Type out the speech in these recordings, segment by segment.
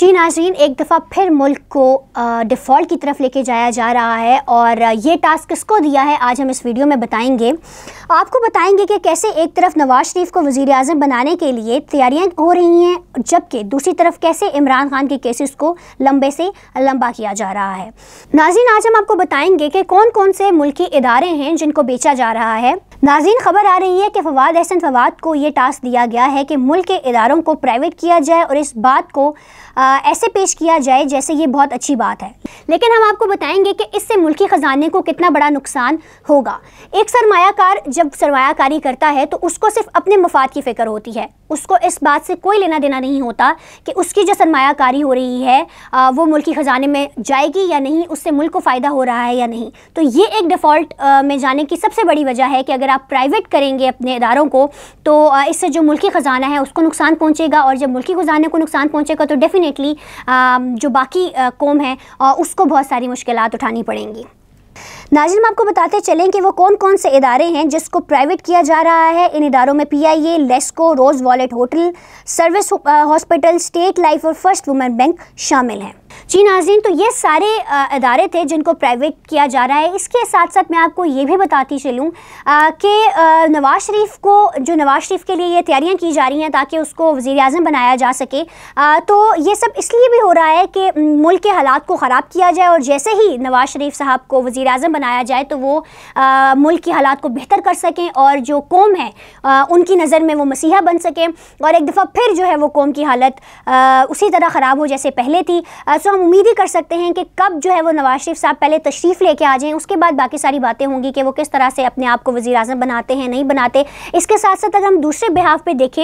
जी नाजरीन एक दफ़ा फिर मुल्क को डिफ़ॉल्ट की तरफ लेके जाया जा रहा है और ये टास्क किसको दिया है आज हम इस वीडियो में बताएंगे आपको बताएंगे कि कैसे एक तरफ नवाज शरीफ को वज़ी अजम बनाने के लिए तैयारियां हो रही हैं जबकि दूसरी तरफ कैसे इमरान खान के केसेस को लंबे से लंबा किया जा रहा है नाजीन आज हम आपको बताएँगे कि कौन कौन से मुल्की इदारे हैं जिनको बेचा जा रहा है नाजीन खबर आ रही है कि फवाद अहसन फवाद को ये टास्क दिया गया है कि मुल्क के इदारों को प्राइवेट किया जाए और इस बात को आ, ऐसे पेश किया जाए जैसे ये बहुत अच्छी बात है लेकिन हम आपको बताएंगे कि इससे मुल्की ख़जाने को कितना बड़ा नुकसान होगा एक सरमाकार जब सरमाकारी करता है तो उसको सिर्फ अपने मफाद की फ़िक्र होती है उसको इस बात से कोई लेना देना नहीं होता कि उसकी जो सरमाकारी हो रही है आ, वो मुल्की ख़जाने में जाएगी या नहीं उससे मुल्क को फ़ायदा हो रहा है या नहीं तो ये एक डिफ़ॉल्ट में जाने की सबसे बड़ी वजह है कि अगर अगर आप प्राइवेट करेंगे अपने इदारों को तो इससे जो मुल्की ख़जाना है उसको नुकसान पहुँचेगा और जब मुल्की ख़जाने को नुकसान पहुँचेगा तो डेफ़िनेटली जो बाकी कौम है उसको बहुत सारी मुश्किल उठानी पड़ेंगी नाजिम आपको बताते चलें कि वो कौन कौन से इदारे हैं जिसको प्राइवेट किया जा रहा है इन इदारों में P I A LESCO Roosevelt hotel service hospital state life और फर्स्ट वुमेन बैंक शामिल हैं जी नाजीन तो ये सारे अदारे थे जिनको प्राइवेट किया जा रहा है इसके साथ साथ मैं आपको ये भी बताती चलूँ कि नवाज़ शरीफ को जो नवाज़ शरीफ के लिए ये तैयारियाँ की जा रही हैं ताकि उसको वज़ी अजम बनाया जा सके आ, तो ये सब इसलिए भी हो रहा है कि मुल्क के हालात को ख़राब किया जाए और जैसे ही नवाज़ शरीफ साहब को वज़ी अजम बनाया जाए तो वो आ, मुल्क के हालात को बेहतर कर सकें और जो कौम है आ, उनकी नज़र में वो मसीहा बन सकें और एक दफ़ा फिर जो है वो कौम की हालत उसी तरह ख़राब हो जैसे पहले थी सो हम उम्मीद ही कर सकते हैं कि कब जो है वो नवाज शरीफ साहब पहले तशरीफ़ लेके आ जाएँ उसके बाद बाकी सारी बातें होंगी कि वो किस तरह से अपने आप को वजी अजम बनाते हैं नहीं बनाते इसके साथ साथ अगर हम दूसरे बिहाफ पर देखें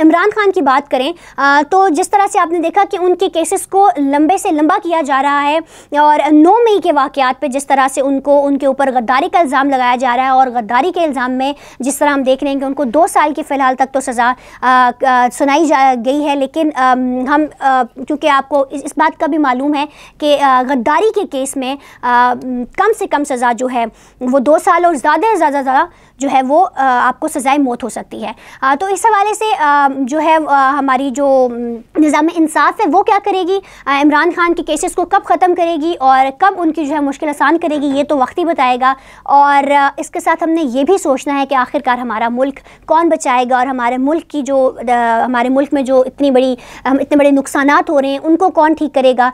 इमरान खान की बात करें तो जिस तरह से आपने देखा कि उनके केसेस को लंबे से लंबा किया जा रहा है और नौ मई के वाक़ात पर जिस तरह से उनको उनके ऊपर गद्दारी का इल्ज़ाम लगाया जा रहा है और गद्दारी के इल्ज़ाम में जिस तरह हम देख रहे हैं कि उनको दो साल की फ़िलहाल तक तो सज़ा सुनाई जा गई है लेकिन हम क्योंकि आपको इस बात का भी मालूम है कि गद्दारी के केस में आ, कम से कम सज़ा जो है वो दो साल और ज़्यादा से ज़्यादा ज़्यादा जो है वो आ, आपको सज़ाए मौत हो सकती है आ, तो इस हवाले से आ, जो है आ, हमारी जो निज़ाम इंसाफ है वो क्या करेगी इमरान खान के केसेस को कब ख़त्म करेगी और कब उनकी जो है मुश्किल आसान करेगी ये तो वक्त ही बताएगा और इसके साथ हमने ये भी सोचना है कि आखिरकार हमारा मुल्क कौन बचाएगा और हमारे मुल्क की जो हमारे मुल्क में जो इतनी बड़ी इतने बड़े नुकसान हो रहे हैं उनको कौन ठीक करेगा